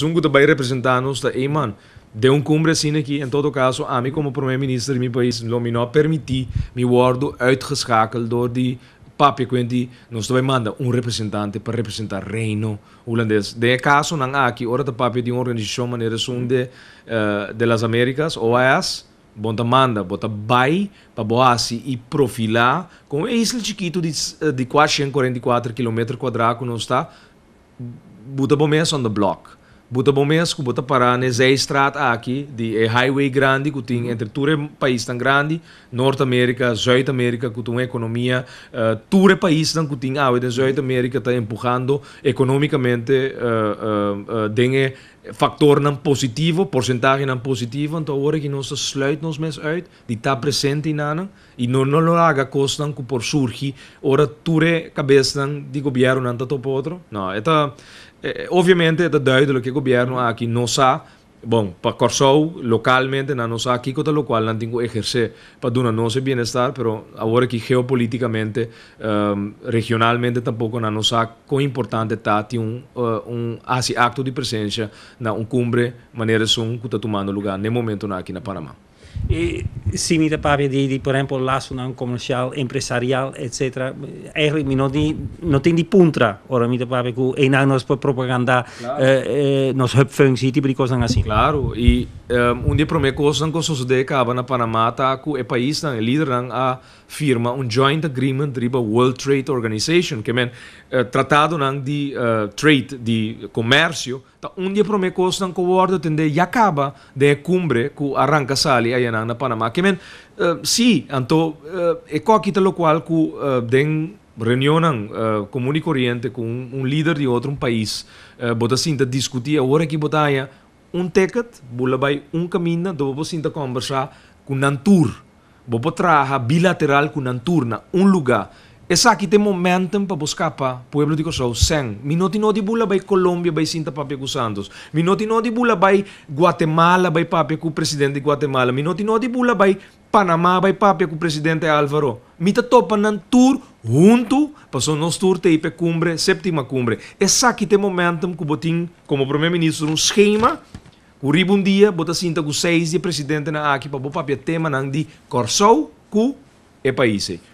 Sungu também representar-nos da, Eman de um cumbre assim aqui, em todo caso, a mim como primeiro-ministro do meu país, não me não permiti me worden uitgeschakeld por die papi, que nos sto manda un rappresentante per rappresentare il reino holandês. De caso não há aqui, ora da papi di un'organizzazione maniera sunde uh, eh, delle Americas, OAS, bonta manda, bota bai, para boasi e profilar com esse chiquito de, eh, de 444 km quadrado, não está, bota bom on the block buta bomesco, buta para nesse estrada ah, aqui, de é highway grande que tem uhum. entre todo é país tão grande, Norte América, Sul América, que tem uma economia, uh, eh, todo é país tão que tem, ah, Sul uhum. América está empurrando economicamente, uh, uh, uh, factor não positivo, porcentagem não positiva, então hora que nós sluitamos nos mes uit, die está presente in e não não lo haga costan que por surge, ora ture cabeça eh, de governo nanta topo outro. Não, eta, obviamente é duidelijk que o governo aqui não sabe Bom, para Corsou, localmente, na nossa aqui, cota lo não tem que exercer para dar nosso bem-estar, mas agora que geopoliticamente, um, ehm, regionalmente, tampouco na nossa co importante está ter um, uh, eh, um esse acto de presença na um cumbre, maneira son que está tomando lugar no momento na aqui na Panamá. eh, simile pare de di por exemplo, l'assuna un comercial empresarial etc. eigenlijk é não non di non di puntra ora mi para che in anno propaganda claro. eh, eh, nos hub function tipo de coisas assim claro eh, e um, dia di prome cosa che so de cava na Panamá tá ku o país é líder não a firma um joint agreement riba World Trade Organization que é uh, eh, tratado não di uh, trade di um ta un di prome cosa nan ko wordo já yakaba de cumbre que arranca sali janang na Panama. Kimen, uh, eh, si, anto, uh, eh, e ko kita lo qual ku uh, eh, den reunionan uh, comune e corriente com um líder de outro um país, uh, bota sinta discutir a hora que botaia um ticket, bula vai um caminho, do bota sinta conversa com Nantur, bota traha bilateral com Nantur na um lugar. Essa aqui tem momentum para buscar para Pueblo de Kosovo. sen Minoti no de bula vai Colômbia, vai Sinta Pape com Santos. Minoti no de bula vai Guatemala, vai papi com o presidente de Guatemala. Minoti no de bula vai Panamá, vai papi com o presidente Álvaro. Mita topa nan tour junto, passou nosso tour teipe cumbre, sétima cumbre. Essa aqui tem momentum que botim como primeiro-ministro um schema o ribum dia, bota sinta com seis de presidente na aqui para o papel tema nang de Corsou, cu e países.